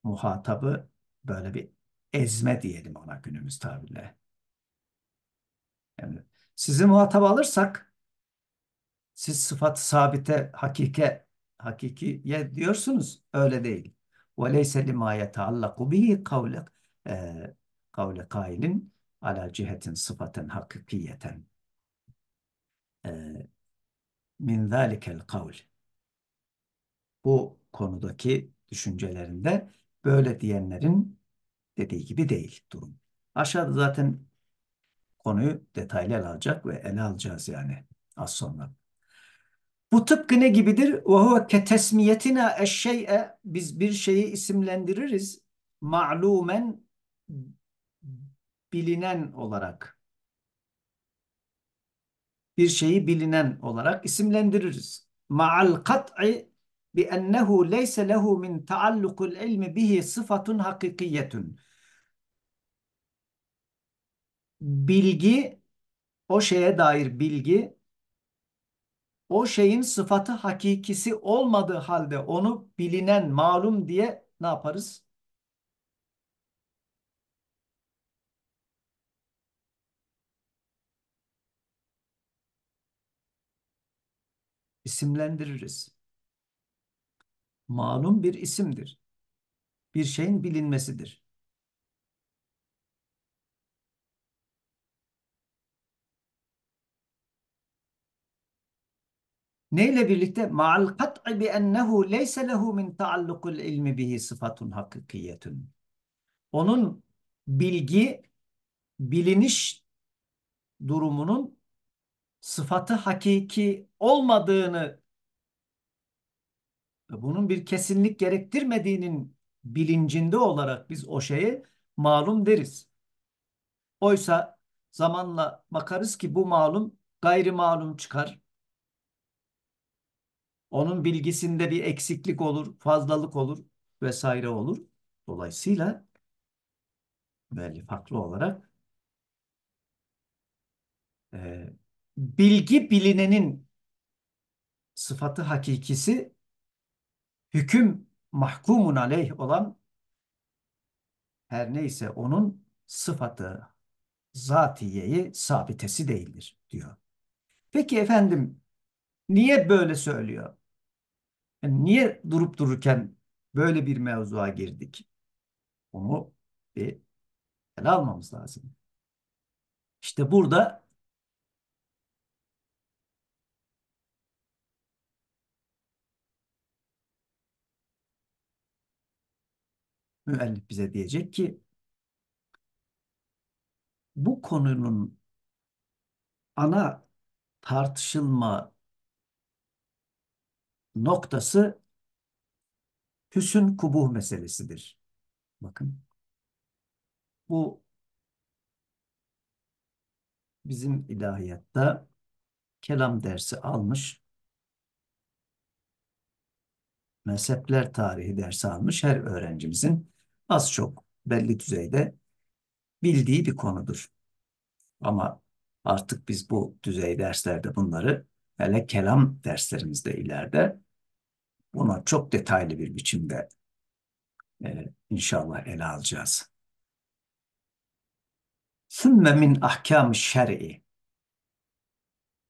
S1: muhatabı böyle bir ezme diyelim ona günümüz tabirle. Yani sizi muhatap alırsak siz sıfat sabite hakike hakikiye diyorsunuz. Öyle değil. وَلَيْسَ لِمَا يَتَعَلَّقُ بِهِ kavle قَوْلَ قَائِلٍ عَلَى cihetin sıfaten hakikiyeten e, min zâlikel kavl bu konudaki düşüncelerinde böyle diyenlerin dediği gibi değil durum. Aşağıda zaten konuyu detaylı ele alacak ve ele alacağız yani az sonra. Bu tıpkı ne gibidir? Ve huve ketesmiyetina eşşey'e biz bir şeyi isimlendiririz. Ma'lumen bilinen olarak. Bir şeyi bilinen olarak isimlendiririz. Ma'al kat'i bi ennehu leyse lehu min taallukul ilmi bihi sıfatun hakikiyetun bilgi o şeye dair bilgi o şeyin sıfatı hakikisi olmadığı halde onu bilinen malum diye ne yaparız? isimlendiririz. Malum bir isimdir. Bir şeyin bilinmesidir. Neyle birlikte? Ma'al kat'i bi ennehu leyse lehu min taallukul ilmi bihi sıfatun hakikiyetun. Onun bilgi, biliniş durumunun sıfatı hakiki olmadığını bunun bir kesinlik gerektirmediğinin bilincinde olarak biz o şeyi malum deriz. Oysa zamanla bakarız ki bu malum gayri malum çıkar. Onun bilgisinde bir eksiklik olur, fazlalık olur vesaire olur. Dolayısıyla belli farklı olarak e, bilgi bilinenin sıfatı hakikisi hüküm mahkumun aleyh olan her neyse onun sıfatı zatiyeyi sabitesi değildir diyor. Peki efendim Niye böyle söylüyor? Yani niye durup dururken böyle bir mevzuya girdik? Onu bir ele almamız lazım. İşte burada müellif bize diyecek ki bu konunun ana tartışılma noktası hüsün kubuh meselesidir. Bakın bu bizim ilahiyatta kelam dersi almış mezhepler tarihi dersi almış her öğrencimizin az çok belli düzeyde bildiği bir konudur. Ama artık biz bu düzey derslerde bunları hele kelam derslerimizde ileride bunu çok detaylı bir biçimde e, inşallah ele alacağız. Sümme min ahkam şer'i.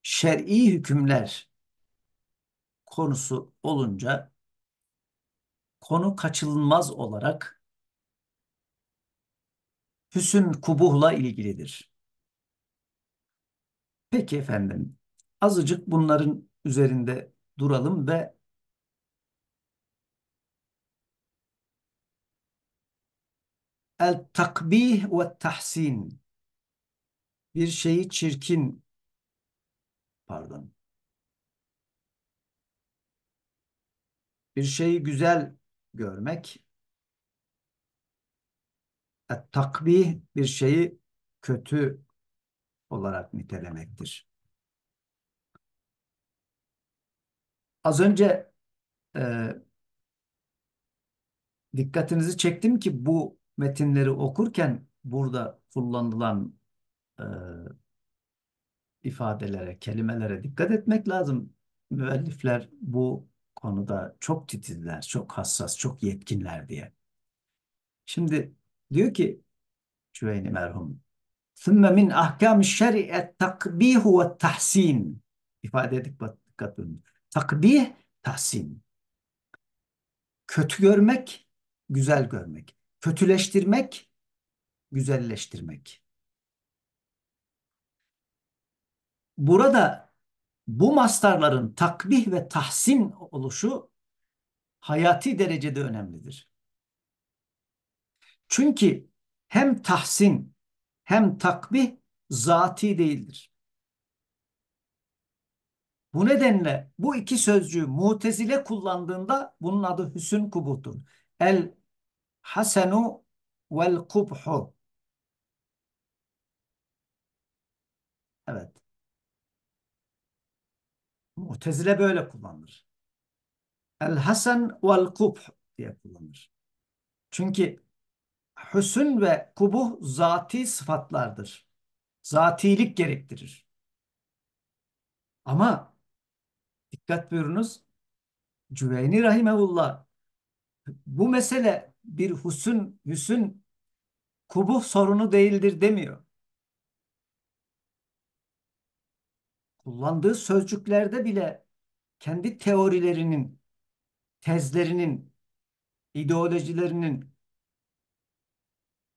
S1: Şer'i hükümler konusu olunca konu kaçınılmaz olarak hüsün kubuhla ilgilidir. Peki efendim, azıcık bunların üzerinde duralım ve El takbih ve tahsin. Bir şeyi çirkin pardon. Bir şeyi güzel görmek. El takbih bir şeyi kötü olarak nitelemektir. Az önce e, dikkatinizi çektim ki bu metinleri okurken burada kullanılan e, ifadelere, kelimelere dikkat etmek lazım. Müellifler bu konuda çok titizler, çok hassas, çok yetkinler diye. Şimdi diyor ki Cüveyni merhum ثُمَّ مِنْ اَحْكَامِ الشَّرِعَ التَّقْبِيهُ وَالتَّحْسِينَ ifade edip dikkat edin. Takbih, tahsin. Kötü görmek, güzel görmek. Kötüleştirmek, güzelleştirmek. Burada bu mastarların takbih ve tahsin oluşu hayati derecede önemlidir. Çünkü hem tahsin hem takbih zati değildir. Bu nedenle bu iki sözcüğü mutezile kullandığında bunun adı hüsün Kubutun. El hasenu vel kubhu. Evet. Mu'tezile böyle kullanılır. El Hasan vel kubh diye kullanılır. Çünkü hüsün ve kubuh zati sıfatlardır. Zatilik gerektirir. Ama dikkat buyurunuz Cüveyni Rahimehullah bu mesele bir hüsün, hüsün kubuh sorunu değildir demiyor. Kullandığı sözcüklerde bile kendi teorilerinin, tezlerinin, ideolojilerinin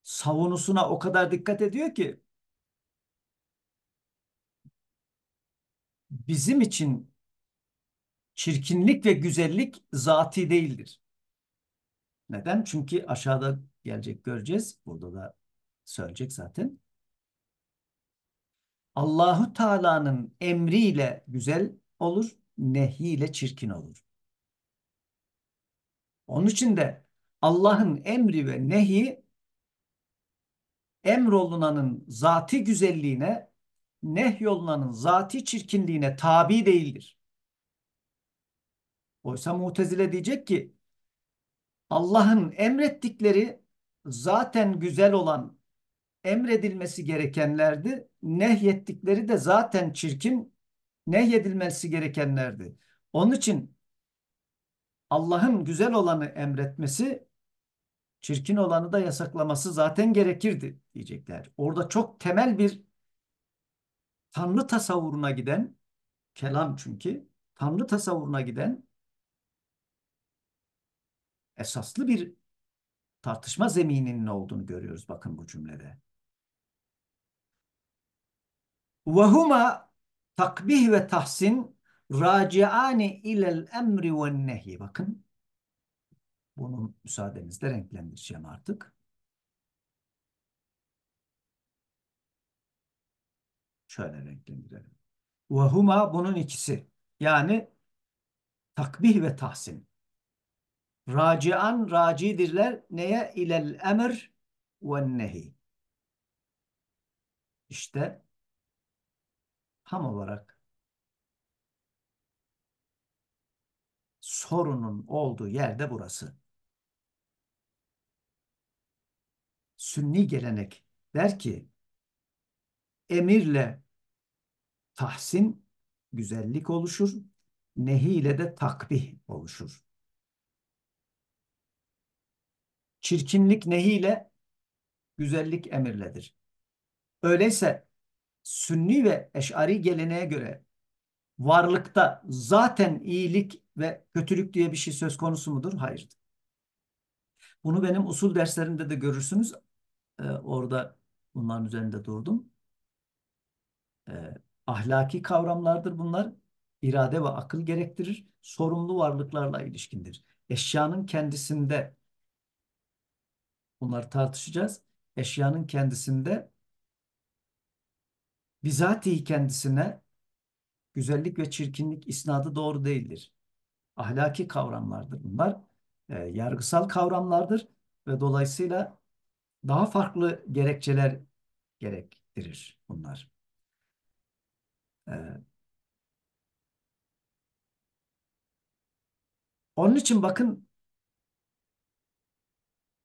S1: savunusuna o kadar dikkat ediyor ki bizim için çirkinlik ve güzellik zati değildir. Neden? Çünkü aşağıda gelecek göreceğiz. Burada da söyleyecek zaten. Allahu Teala'nın emriyle güzel olur, nehiyle çirkin olur. Onun için de Allah'ın emri ve nehi emrolunanın zati güzelliğine, nehyolunanın zati çirkinliğine tabi değildir. Oysa Mutezile diyecek ki Allah'ın emrettikleri zaten güzel olan emredilmesi gerekenlerdi. Nehyettikleri de zaten çirkin nehyedilmesi gerekenlerdi. Onun için Allah'ın güzel olanı emretmesi, çirkin olanı da yasaklaması zaten gerekirdi diyecekler. Orada çok temel bir Tanrı tasavvuruna giden, kelam çünkü, Tanrı tasavvuruna giden esaslı bir tartışma zemininin olduğunu görüyoruz bakın bu cümlede. Vehuma takbih ve tahsin raciani ilel emri ve nehi. Bakın bunu müsaadenizle renklendireceğim artık. Şöyle renklendirelim. Vehuma bunun ikisi. Yani takbih ve tahsin. Racian, racidirler. Neye? İlel emir ve nehi. İşte tam olarak sorunun olduğu yerde burası. Sünni gelenek der ki emirle tahsin, güzellik oluşur. Nehi ile de takbih oluşur. Çirkinlik nehiyle, güzellik emirledir. Öyleyse sünni ve eşari geleneğe göre varlıkta zaten iyilik ve kötülük diye bir şey söz konusu mudur? Hayır. Bunu benim usul derslerimde de görürsünüz. Ee, orada bunların üzerinde durdum. Ee, ahlaki kavramlardır bunlar. İrade ve akıl gerektirir. Sorumlu varlıklarla ilişkindir. Eşyanın kendisinde Bunları tartışacağız. Eşyanın kendisinde bizatihi kendisine güzellik ve çirkinlik isnadı doğru değildir. Ahlaki kavramlardır bunlar. E, yargısal kavramlardır ve dolayısıyla daha farklı gerekçeler gerektirir bunlar. E, onun için bakın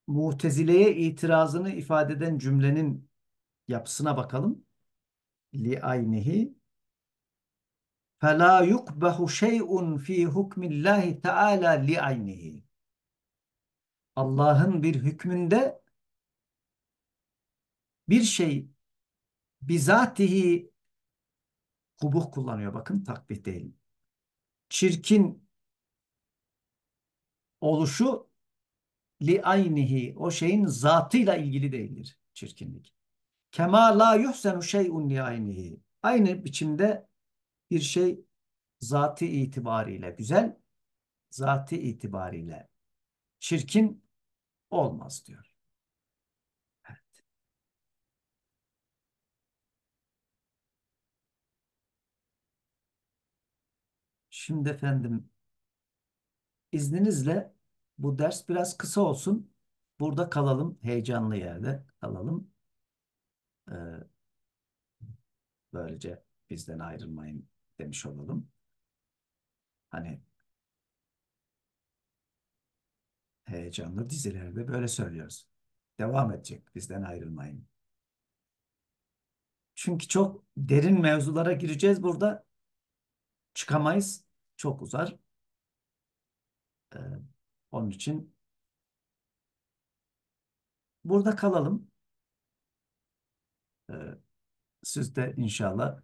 S1: Mu'tezileye itirazını ifade eden cümlenin yapısına bakalım. Li aynihi فَلَا يُقْبَهُ şeyun fi حُكْمِ اللّٰهِ تَعَالَى لِعَيْنِهِ Allah'ın bir hükmünde bir şey bizatihi kubuh kullanıyor bakın takbih değil. Çirkin oluşu li aynihi o şeyin zatıyla ilgili değildir çirkinlik. Kema la yuhsenu şey'un li aynihi. Aynı biçimde bir şey zatı itibariyle güzel, zatı itibariyle çirkin olmaz diyor. Evet. Şimdi efendim izninizle bu ders biraz kısa olsun. Burada kalalım. Heyecanlı yerde kalalım. Ee, böylece bizden ayrılmayın demiş olalım. Hani heyecanlı dizilerde böyle söylüyoruz. Devam edecek bizden ayrılmayın. Çünkü çok derin mevzulara gireceğiz burada. Çıkamayız. Çok uzar. Ee, onun için burada kalalım. Ee, siz de inşallah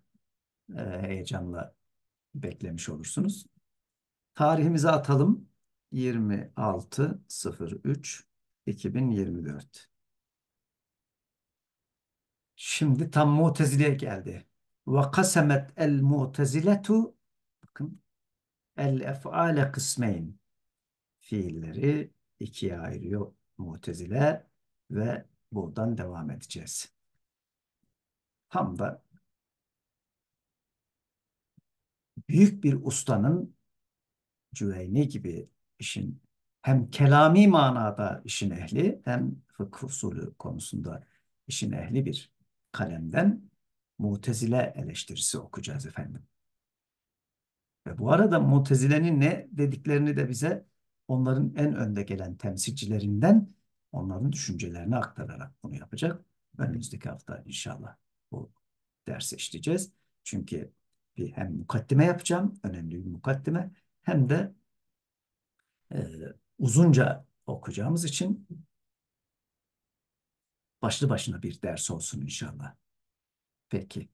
S1: e, heyecanla beklemiş olursunuz. Tarihimizi atalım. 26.03.2024. Şimdi tam Mu'tezile'ye geldi. Ve kasemet el bakın el ef'ale kısmeyn fiilleri ikiye ayırıyor mutezile ve buradan devam edeceğiz. Tam da büyük bir ustanın Cüveyni gibi işin hem kelami manada işin ehli hem fıkıh usulü konusunda işin ehli bir kalemden mutezile eleştirisi okuyacağız efendim. Ve bu arada mutezilenin ne dediklerini de bize onların en önde gelen temsilcilerinden onların düşüncelerini aktararak bunu yapacak. Önümüzdeki hafta inşallah bu dersi işleyeceğiz. Çünkü bir hem mukaddime yapacağım, önemli bir mukaddime hem de e, uzunca okuyacağımız için başlı başına bir ders olsun inşallah. Peki.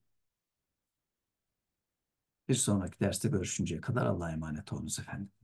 S1: Bir sonraki derste görüşünceye kadar Allah'a emanet olunuz efendim.